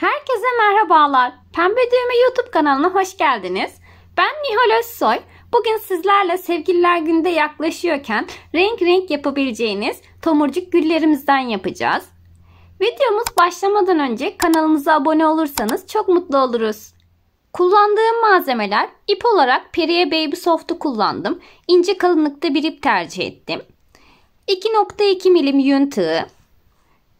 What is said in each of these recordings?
Herkese merhabalar. Pembe Düğme YouTube kanalına hoş geldiniz. Ben Nihal Özsoy. Bugün sizlerle sevgililer günde yaklaşıyorken renk renk yapabileceğiniz tomurcuk güllerimizden yapacağız. Videomuz başlamadan önce kanalımıza abone olursanız çok mutlu oluruz. Kullandığım malzemeler ip olarak Periye Baby Soft'u kullandım. İnce kalınlıkta bir ip tercih ettim. 2.2 milim yün tığı,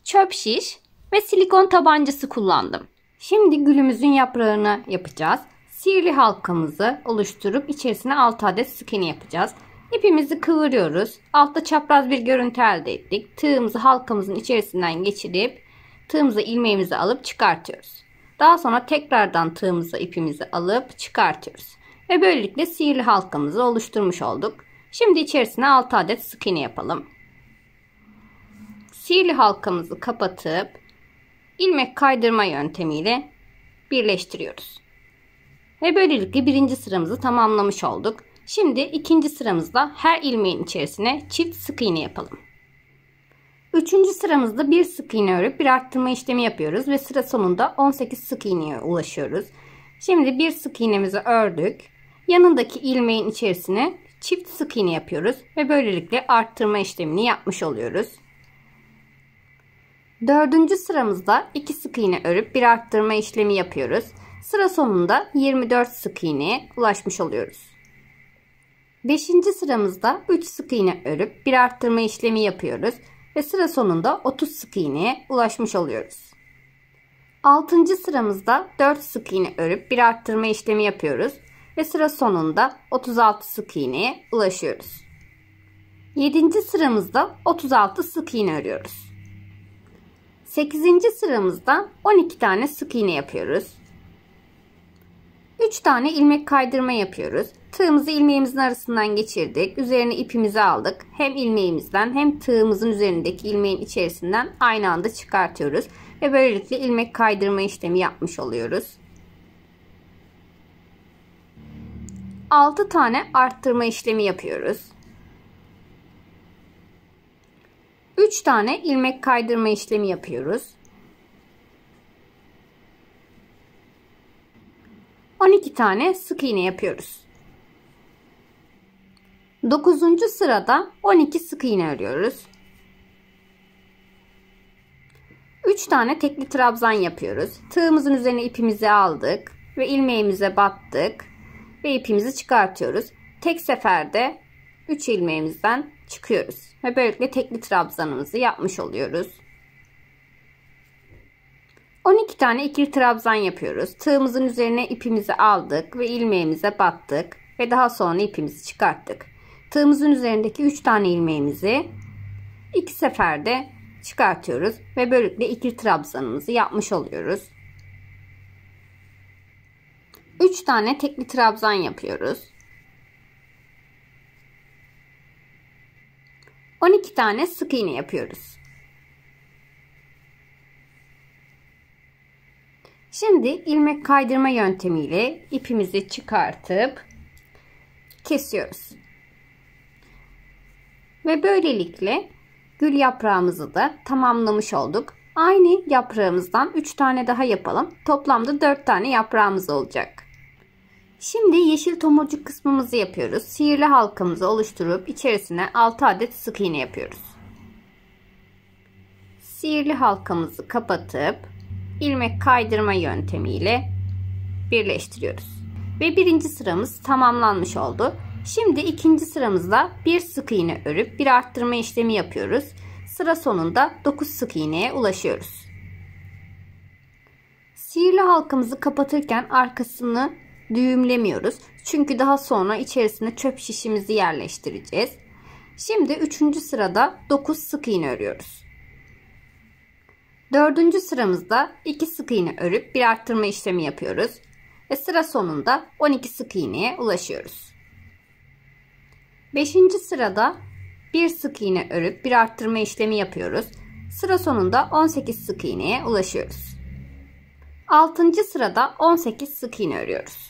çöp şiş, ve silikon tabancası kullandım. Şimdi gülümüzün yaprağını yapacağız. Sihirli halkamızı oluşturup içerisine 6 adet sık iğne yapacağız. İpimizi kıvırıyoruz. Altta çapraz bir görüntü elde ettik. Tığımızı halkamızın içerisinden geçirip tığımızı ilmeğimizi alıp çıkartıyoruz. Daha sonra tekrardan tığımızı ipimizi alıp çıkartıyoruz. Ve böylelikle sihirli halkamızı oluşturmuş olduk. Şimdi içerisine 6 adet sık iğne yapalım. Sihirli halkamızı kapatıp ilmek kaydırma yöntemiyle birleştiriyoruz. Ve böylelikle birinci sıramızı tamamlamış olduk. Şimdi ikinci sıramızda her ilmeğin içerisine çift sık iğne yapalım. Üçüncü sıramızda bir sık iğne örüp bir arttırma işlemi yapıyoruz ve sıra sonunda 18 sık iğneye ulaşıyoruz. Şimdi bir sık iğnemizi ördük. Yanındaki ilmeğin içerisine çift sık iğne yapıyoruz ve böylelikle arttırma işlemini yapmış oluyoruz. Dördüncü sıramızda 2 sık iğne örüp bir arttırma işlemi yapıyoruz. Sıra sonunda 24 sık iğneye ulaşmış oluyoruz. Beşinci sıramızda 3 sık iğne örüp bir arttırma işlemi yapıyoruz ve sıra sonunda 30 sık iğneye ulaşmış oluyoruz. Altıncı sıramızda 4 sık iğne örüp bir arttırma işlemi yapıyoruz ve sıra sonunda 36 sık iğneye ulaşıyoruz. Yedinci sıramızda 36 sık iğne örüyoruz. 8. sıramızda 12 tane sık iğne yapıyoruz. 3 tane ilmek kaydırma yapıyoruz. Tığımızı ilmeğimizin arasından geçirdik. Üzerine ipimizi aldık. Hem ilmeğimizden hem tığımızın üzerindeki ilmeğin içerisinden aynı anda çıkartıyoruz. Ve böylelikle ilmek kaydırma işlemi yapmış oluyoruz. 6 tane arttırma işlemi yapıyoruz. 3 tane ilmek kaydırma işlemi yapıyoruz. 12 tane sık iğne yapıyoruz. 9. sırada 12 sık iğne örüyoruz. 3 tane tekli trabzan yapıyoruz. Tığımızın üzerine ipimizi aldık ve ilmeğimize battık ve ipimizi çıkartıyoruz. Tek seferde 3 ilmeğimizden çıkıyoruz. Ve böylelikle tekli trabzanımızı yapmış oluyoruz. 12 tane ikili trabzan yapıyoruz. Tığımızın üzerine ipimizi aldık ve ilmeğimize battık ve daha sonra ipimizi çıkarttık. Tığımızın üzerindeki 3 tane ilmeğimizi 2 seferde çıkartıyoruz ve böylelikle ikili trabzanımızı yapmış oluyoruz. 3 tane tekli trabzan yapıyoruz. 12 tane sık iğne yapıyoruz. Şimdi ilmek kaydırma yöntemiyle ipimizi çıkartıp kesiyoruz. Ve böylelikle gül yaprağımızı da tamamlamış olduk. Aynı yaprağımızdan 3 tane daha yapalım. Toplamda 4 tane yaprağımız olacak. Şimdi yeşil tomurcuk kısmımızı yapıyoruz. Sihirli halkamızı oluşturup içerisine 6 adet sık iğne yapıyoruz. Sihirli halkamızı kapatıp ilmek kaydırma yöntemiyle birleştiriyoruz. Ve birinci sıramız tamamlanmış oldu. Şimdi ikinci sıramızda bir sık iğne örüp bir arttırma işlemi yapıyoruz. Sıra sonunda 9 sık iğneye ulaşıyoruz. Sihirli halkamızı kapatırken arkasını düğümlemiyoruz. Çünkü daha sonra içerisine çöp şişimizi yerleştireceğiz. Şimdi 3. sırada 9 sık iğne örüyoruz. 4. sıramızda 2 sık iğne örüp bir arttırma işlemi yapıyoruz. Ve sıra sonunda 12 sık iğneye ulaşıyoruz. 5. sırada 1 sık iğne örüp bir arttırma işlemi yapıyoruz. Sıra sonunda 18 sık iğneye ulaşıyoruz. 6. sırada 18 sık iğne örüyoruz.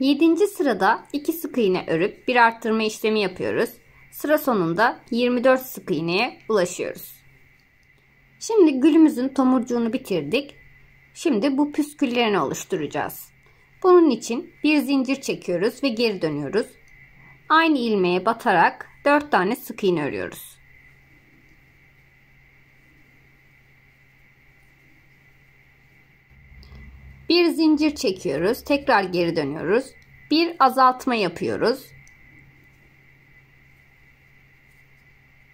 7. sırada 2 sık iğne örüp bir arttırma işlemi yapıyoruz. Sıra sonunda 24 sık iğneye ulaşıyoruz. Şimdi gülümüzün tomurcuğunu bitirdik. Şimdi bu püsküllerini oluşturacağız. Bunun için bir zincir çekiyoruz ve geri dönüyoruz. Aynı ilmeğe batarak 4 tane sık iğne örüyoruz. Bir zincir çekiyoruz. Tekrar geri dönüyoruz. Bir azaltma yapıyoruz.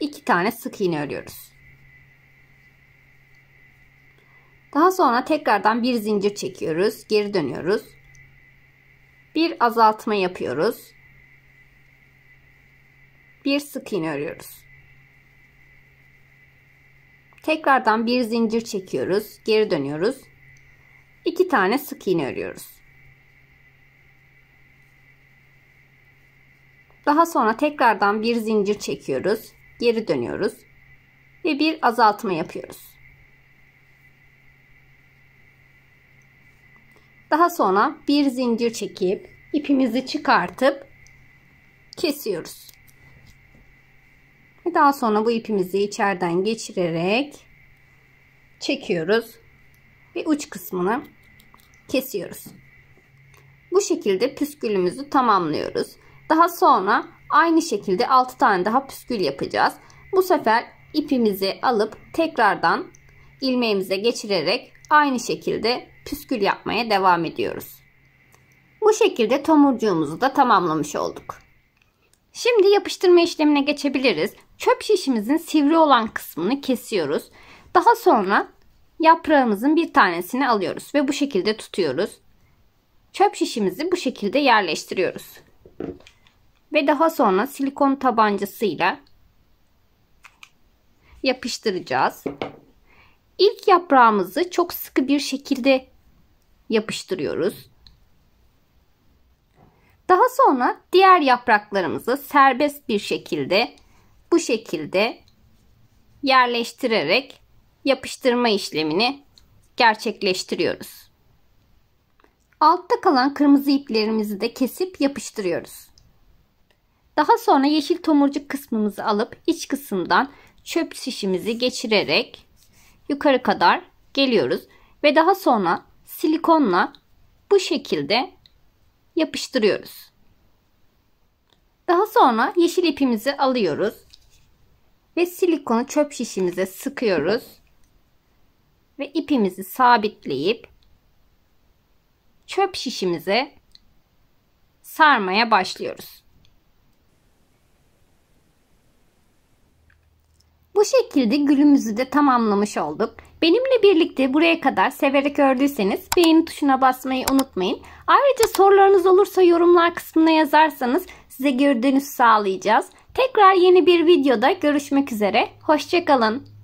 İki tane sık iğne örüyoruz. Daha sonra tekrardan bir zincir çekiyoruz. Geri dönüyoruz. Bir azaltma yapıyoruz. Bir sık iğne örüyoruz. Tekrardan bir zincir çekiyoruz. Geri dönüyoruz. 2 tane sık iğne örüyoruz. Daha sonra tekrardan bir zincir çekiyoruz. Geri dönüyoruz. Ve bir azaltma yapıyoruz. Daha sonra bir zincir çekip ipimizi çıkartıp kesiyoruz. Ve Daha sonra bu ipimizi içeriden geçirerek çekiyoruz ve uç kısmını kesiyoruz. Bu şekilde püskülümüzü tamamlıyoruz. Daha sonra aynı şekilde 6 tane daha püskül yapacağız. Bu sefer ipimizi alıp tekrardan ilmeğimize geçirerek aynı şekilde püskül yapmaya devam ediyoruz. Bu şekilde tomurcuğumuzu da tamamlamış olduk. Şimdi yapıştırma işlemine geçebiliriz. Çöp şişimizin sivri olan kısmını kesiyoruz. Daha sonra yaprağımızın bir tanesini alıyoruz ve bu şekilde tutuyoruz. Çöp şişimizi bu şekilde yerleştiriyoruz. Ve daha sonra silikon tabancasıyla yapıştıracağız. İlk yaprağımızı çok sıkı bir şekilde yapıştırıyoruz. Daha sonra diğer yapraklarımızı serbest bir şekilde bu şekilde yerleştirerek yapıştırma işlemini gerçekleştiriyoruz. Altta kalan kırmızı iplerimizi de kesip yapıştırıyoruz. Daha sonra yeşil tomurcuk kısmımızı alıp iç kısımdan çöp şişimizi geçirerek yukarı kadar geliyoruz ve daha sonra silikonla bu şekilde yapıştırıyoruz. Daha sonra yeşil ipimizi alıyoruz ve silikonu çöp şişimize sıkıyoruz ve ipimizi sabitleyip çöp şişimize sarmaya başlıyoruz. Bu şekilde gülümüzü de tamamlamış olduk. Benimle birlikte buraya kadar severek ördüyseniz beğeni tuşuna basmayı unutmayın. Ayrıca sorularınız olursa yorumlar kısmına yazarsanız size geri dönüş sağlayacağız. Tekrar yeni bir videoda görüşmek üzere. Hoşçakalın.